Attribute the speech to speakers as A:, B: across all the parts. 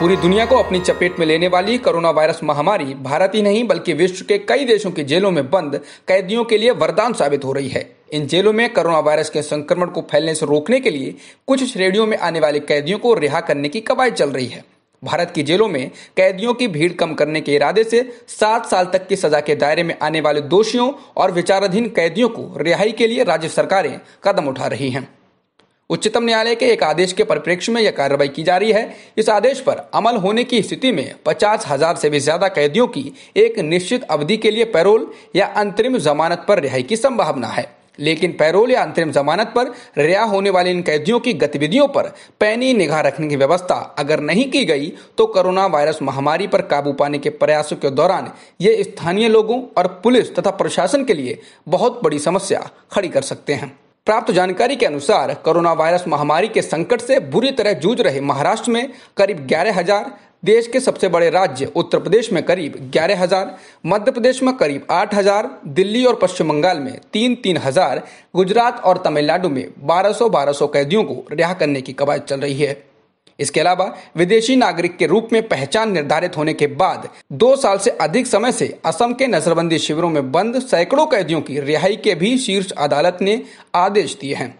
A: पूरी दुनिया को अपनी चपेट में लेने वाली कोरोना वायरस महामारी भारत ही नहीं बल्कि विश्व के कई देशों की जेलों में बंद कैदियों के लिए वरदान साबित हो रही है इन जेलों में कोरोना वायरस के संक्रमण को फैलने से रोकने के लिए कुछ श्रेणियों में आने वाले कैदियों को रिहा करने की कवायद चल रही है भारत की जेलों में कैदियों की भीड़ कम करने के इरादे से सात साल तक की सजा के दायरे में आने वाले दोषियों और विचाराधीन कैदियों को रिहाई के लिए राज्य सरकारें कदम उठा रही हैं उच्चतम न्यायालय के एक आदेश के परिप्रेक्ष्य में यह कार्रवाई की जा रही है इस आदेश पर अमल होने की स्थिति में पचास हजार से भी ज्यादा कैदियों की एक निश्चित अवधि के लिए पैरोल या अंतरिम जमानत पर रिहाई की संभावना है लेकिन पैरोल या अंतरिम जमानत पर रिहा होने वाले इन कैदियों की गतिविधियों पर पैनी निगाह रखने की व्यवस्था अगर नहीं की गई तो कोरोना वायरस महामारी पर काबू पाने के प्रयासों के दौरान ये स्थानीय लोगों और पुलिस तथा प्रशासन के लिए बहुत बड़ी समस्या खड़ी कर सकते हैं प्राप्त जानकारी के अनुसार कोरोना वायरस महामारी के संकट से बुरी तरह जूझ रहे महाराष्ट्र में करीब ग्यारह हजार देश के सबसे बड़े राज्य उत्तर प्रदेश में करीब ग्यारह हजार मध्य प्रदेश में करीब आठ हजार दिल्ली और पश्चिम बंगाल में तीन तीन हजार गुजरात और तमिलनाडु में बारह सौ बारह सौ कैदियों को रिहा करने की कवायद चल रही है इसके अलावा विदेशी नागरिक के रूप में पहचान निर्धारित होने के बाद दो साल से अधिक समय से असम के नजरबंदी शिविरों में बंद सैकड़ों कैदियों की रिहाई के भी शीर्ष अदालत ने आदेश दिए हैं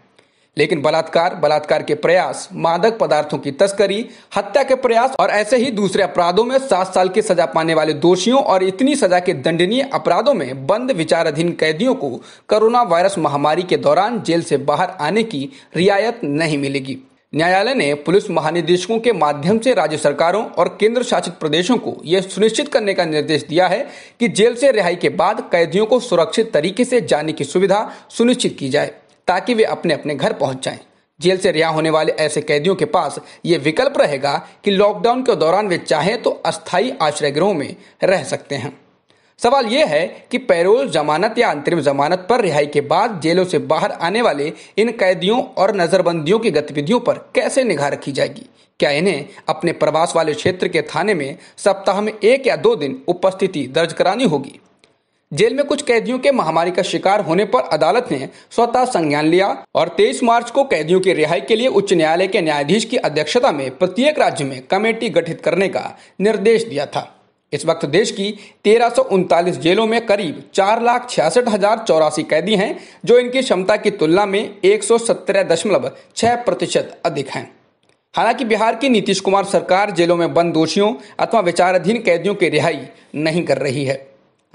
A: लेकिन बलात्कार बलात्कार के प्रयास मादक पदार्थों की तस्करी हत्या के प्रयास और ऐसे ही दूसरे अपराधों में सात साल की सजा पाने वाले दोषियों और इतनी सजा के दंडनीय अपराधों में बंद विचाराधीन कैदियों को कोरोना वायरस महामारी के दौरान जेल से बाहर आने की रियायत नहीं मिलेगी न्यायालय ने पुलिस महानिदेशकों के माध्यम से राज्य सरकारों और केंद्र शासित प्रदेशों को यह सुनिश्चित करने का निर्देश दिया है कि जेल से रिहाई के बाद कैदियों को सुरक्षित तरीके से जाने की सुविधा सुनिश्चित की जाए ताकि वे अपने अपने घर पहुंच जाएं। जेल से रिहा होने वाले ऐसे कैदियों के पास ये विकल्प रहेगा कि लॉकडाउन के दौरान वे चाहें तो अस्थायी आश्रय गृहों में रह सकते हैं सवाल यह है कि पैरोल जमानत या अंतरिम जमानत पर रिहाई के बाद जेलों से बाहर आने वाले इन कैदियों और नजरबंदियों की गतिविधियों पर कैसे निगाह रखी जाएगी क्या इन्हें अपने प्रवास वाले क्षेत्र के थाने में सप्ताह में एक या दो दिन उपस्थिति दर्ज करानी होगी जेल में कुछ कैदियों के महामारी का शिकार होने पर अदालत ने स्वतः संज्ञान लिया और 23 मार्च को कैदियों की रिहाई के लिए उच्च न्यायालय के न्यायाधीश की अध्यक्षता में प्रत्येक राज्य में कमेटी गठित करने का निर्देश दिया था इस वक्त देश की तेरह जेलों में करीब चार लाख छियासठ हजार चौरासी कैदी हैं जो इनकी क्षमता की तुलना में एक सौ सत्रह दशमलव छह प्रतिशत अधिक हैं हालांकि बिहार की नीतीश कुमार सरकार जेलों में बंद दोषियों अथवा विचाराधीन कैदियों की रिहाई नहीं कर रही है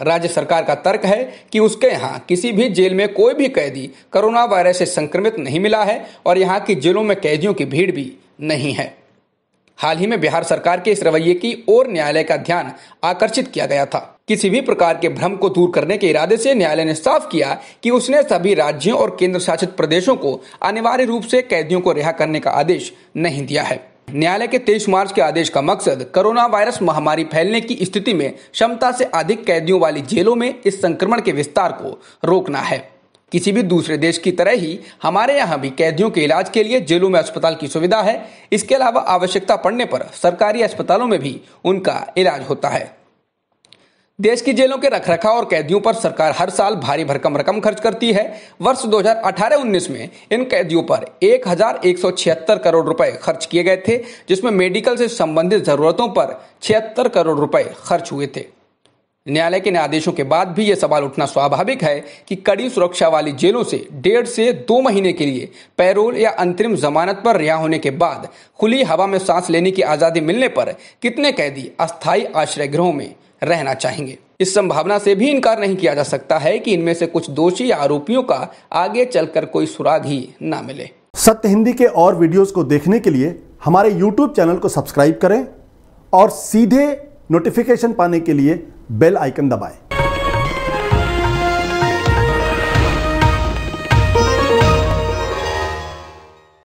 A: राज्य सरकार का तर्क है कि उसके यहाँ किसी भी जेल में कोई भी कैदी कोरोना वायरस से संक्रमित नहीं मिला है और यहाँ की जेलों में कैदियों की भीड़ भी नहीं है हाल ही में बिहार सरकार के इस रवैये की ओर न्यायालय का ध्यान आकर्षित किया गया था किसी भी प्रकार के भ्रम को दूर करने के इरादे से न्यायालय ने साफ किया कि उसने सभी राज्यों और केंद्र शासित प्रदेशों को अनिवार्य रूप से कैदियों को रिहा करने का आदेश नहीं दिया है न्यायालय के 23 मार्च के आदेश का मकसद कोरोना वायरस महामारी फैलने की स्थिति में क्षमता से अधिक कैदियों वाली जेलों में इस संक्रमण के विस्तार को रोकना है किसी भी दूसरे देश की तरह ही हमारे यहाँ भी कैदियों के इलाज के लिए जेलों में अस्पताल की सुविधा है इसके अलावा आवश्यकता पड़ने पर सरकारी अस्पतालों में भी उनका इलाज होता है देश की जेलों के रखरखाव और कैदियों पर सरकार हर साल भारी भरकम रकम खर्च करती है वर्ष 2018-19 में इन कैदियों पर एक करोड़ रुपए खर्च किए गए थे जिसमें मेडिकल से संबंधित जरूरतों पर छिहत्तर करोड़ रुपए खर्च हुए थे न्यायालय के न्यायाधीशों के बाद भी यह सवाल उठना स्वाभाविक है कि कड़ी सुरक्षा वाली जेलों से डेढ़ से दो महीने के लिए पैरोल या अंतरिम जमानत पर रिहा होने के बाद खुली हवा में सांस लेने की आजादी मिलने पर कितने कैदी अस्थायी आश्रय गृहों में रहना चाहेंगे इस संभावना से भी इनकार नहीं किया जा सकता है कि इनमें से कुछ दोषी या आरोपियों का आगे चलकर कोई सुराग ही न मिले सत्य हिंदी के और वीडियोस को देखने के लिए हमारे यूट्यूब चैनल को सब्सक्राइब करें और सीधे नोटिफिकेशन पाने के लिए बेल आइकन दबाएं